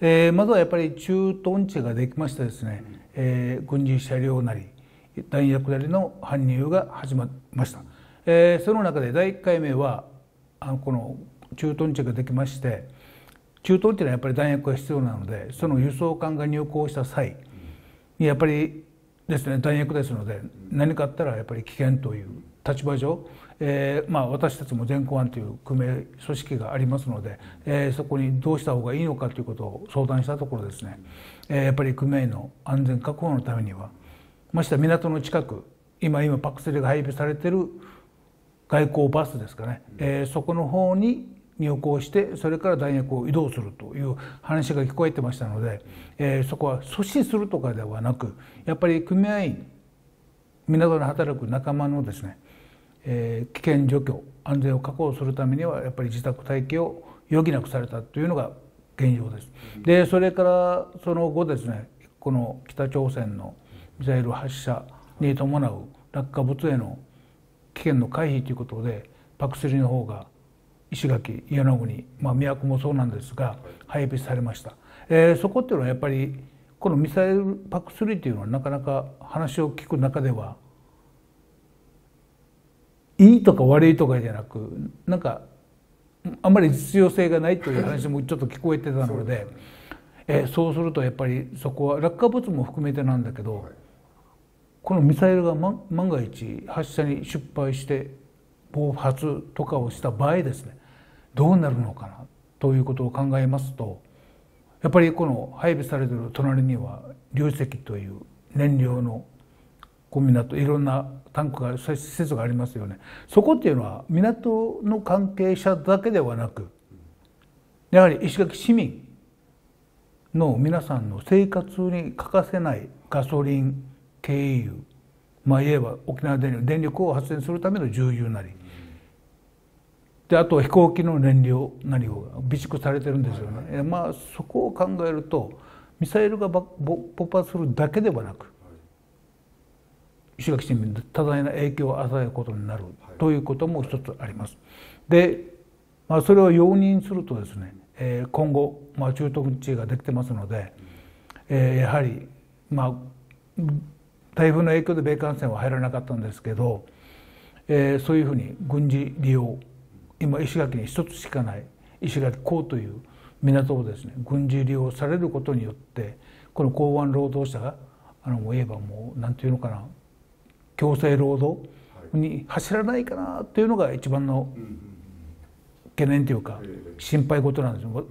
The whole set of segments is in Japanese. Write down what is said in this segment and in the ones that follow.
えー、まずはやっぱり駐屯地ができましてですね、えー、軍事車両なり弾薬なりの搬入が始まりました、えー、その中で第1回目はあのこの駐屯地ができまして駐屯地はやっぱり弾薬が必要なのでその輸送艦が入港した際にやっぱりですね弾薬ですので何かあったらやっぱり危険という立場上えーまあ、私たちも全公安という組名組織がありますので、えー、そこにどうした方がいいのかということを相談したところですね、えー、やっぱり組合の安全確保のためにはましては港の近く今今パクセルが配備されてる外交バスですかね、えー、そこの方に入港してそれから弾薬を移動するという話が聞こえてましたので、えー、そこは阻止するとかではなくやっぱり組合員港で働く仲間のですねえー、危険除去安全を確保するためにはやっぱり自宅待機を余儀なくされたというのが現状です。でそれからその後ですねこの北朝鮮のミサイル発射に伴う落下物への危険の回避ということでパクスリの方が石垣与那国、まあ、宮古もそうなんですが配備されました、えー、そこっていうのはやっぱりこのミサイルパクスリというのはなかなか話を聞く中ではいいとか悪いとかじゃなくなんかあんまり実用性がないという話もちょっと聞こえてたのでえそうするとやっぱりそこは落下物も含めてなんだけど、はい、このミサイルが万が一発射に失敗して暴発とかをした場合ですねどうなるのかなということを考えますとやっぱりこの配備されてる隣には流石という燃料の小港いろんなタンクが施設がありますよねそこっていうのは港の関係者だけではなくやはり石垣市民の皆さんの生活に欠かせないガソリン軽油まあいえば沖縄電力電力を発電するための重油なりであと飛行機の燃料何を備蓄されてるんですよね、はいはい、まあそこを考えるとミサイルが勃発するだけではなく石垣市民に多大な影響を与えることになるということも一つあります。で、まあ、それを容認するとですね、えー、今後、まあ、中東地ができてますので、えー、やはり、まあ、台風の影響で米韓戦は入らなかったんですけど、えー、そういうふうに軍事利用今石垣に一つしかない石垣港という港をですね軍事利用されることによってこの港湾労働者があのいえばもう何て言うのかな強制労働に走らないかなというのが一番の懸念というか心配事なんですよ。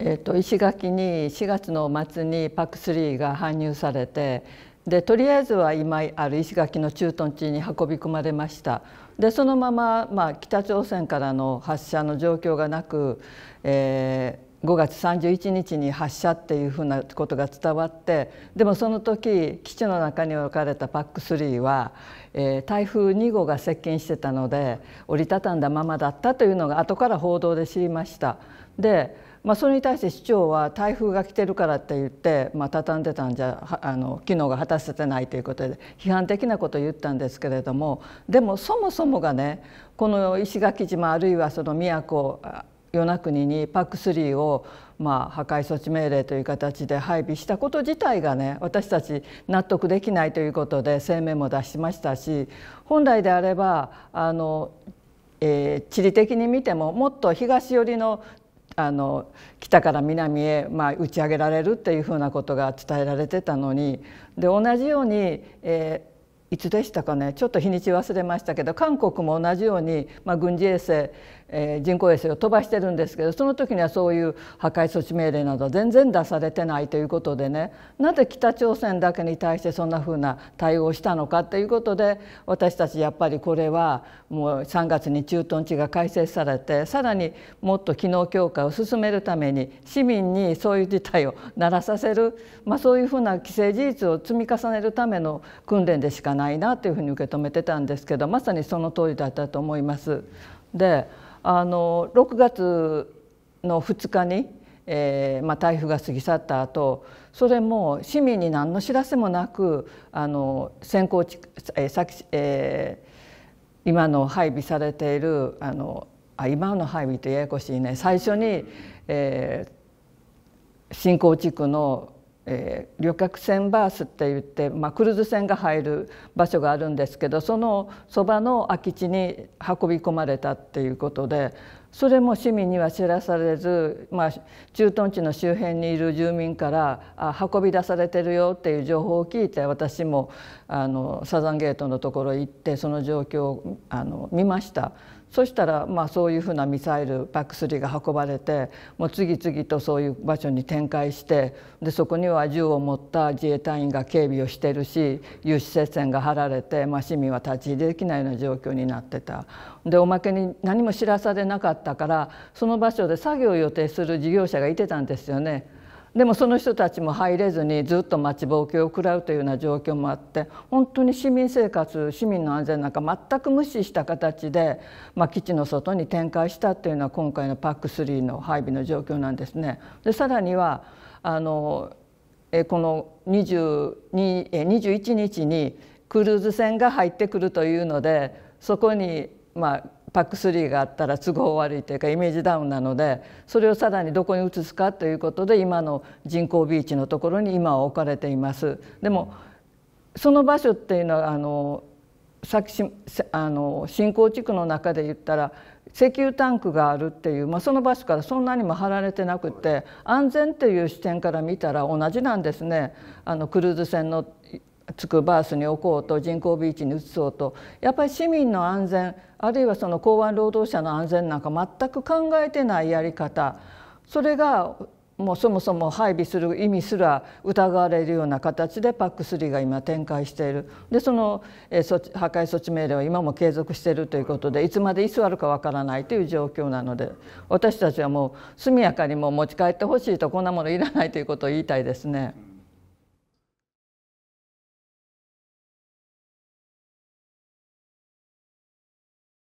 えーと、石垣に4月の末に PAC3 が搬入されてでとりあえずは今ある石垣の駐屯地に運び込まれましたでそのまま、まあ、北朝鮮からの発射の状況がなく、え5月31日に発射っていうふうなことが伝わってでもその時基地の中に置かれた PAC3 は、えー、台風2号が接近してたので折りたたんだままだったというのが後から報道で知りました。でまあ、それに対して市長は台風が来てるからって言って、まあ、畳んでたんじゃあの機能が果たせてないということで批判的なことを言ったんですけれどもでもそもそもがねこの石垣島あるいはその宮古与那国に PAC3 をまあ破壊措置命令という形で配備したこと自体がね私たち納得できないということで声明も出しましたし本来であればあの、えー、地理的に見てももっと東寄りのあの北から南へ、まあ、打ち上げられるっていうふうなことが伝えられてたのにで同じように、えー、いつでしたかねちょっと日にち忘れましたけど韓国も同じように、まあ、軍事衛星、え人工衛星を飛ばしてるんですけどその時にはそういう破壊措置命令など全然出されてないということでねなぜ北朝鮮だけに対してそんなふうな対応をしたのかということで私たちやっぱりこれはもう3月に駐屯地が開設されてさらにもっと機能強化を進めるために市民にそういう事態を鳴らさせる、まあ、そういうふうな既成事実を積み重ねるための訓練でしかないなというふうに受け止めてたんですけどまさにその通りだったと思います。であの6月の2日に、えーまあ、台風が過ぎ去った後それも市民に何の知らせもなくあの先行地、えー先えー、今の配備されているあのあ今の配備ってややこしいね最初に、えー、新興地区のえー、旅客船バースって言って、まあ、クルーズ船が入る場所があるんですけどそのそばの空き地に運び込まれたっていうことでそれも市民には知らされず、まあ、駐屯地の周辺にいる住民からあ運び出されてるよっていう情報を聞いて私もあのサザンゲートのところ行ってその状況をあの見ました。そしたらまあそういうふうなミサイル PAC3 が運ばれてもう次々とそういう場所に展開してでそこには銃を持った自衛隊員が警備をしてるし有刺鉄線が張られて、まあ、市民は立ち入りできないような状況になってた。でおまけに何も知らされなかったからその場所で作業を予定する事業者がいてたんですよね。でもその人たちも入れずにずっと待ちぼうけを食らうというような状況もあって本当に市民生活市民の安全なんか全く無視した形で、まあ、基地の外に展開したというのは今回の PAC3 の配備の状況なんですね。でさらにはあのえこの22え21日にクルーズ船が入ってくるというのでそこに、まあ、パック3があったら都合悪いというかイメージダウンなのでそれをさらにどこに移すかということで今の人工ビーチのところに今は置かれています。でもその場所っていうのはあの先しあの新興地区の中で言ったら石油タンクがあるっていう、まあ、その場所からそんなにも離られてなくて安全っていう視点から見たら同じなんですねあのクルーズ船のつくバースに置こうと人工ビーチに移そうとやっぱり市民の安全あるいはその港湾労働者の安全なんか全く考えてないやり方それがもうそもそも配備する意味すら疑われるような形で PAC3 が今展開しているでその、え破壊措置命令は今も継続しているということでいつまで居座るかわからないという状況なので私たちはもう速やかにも持ち帰ってほしいとこんなものいらないということを言いたいですね。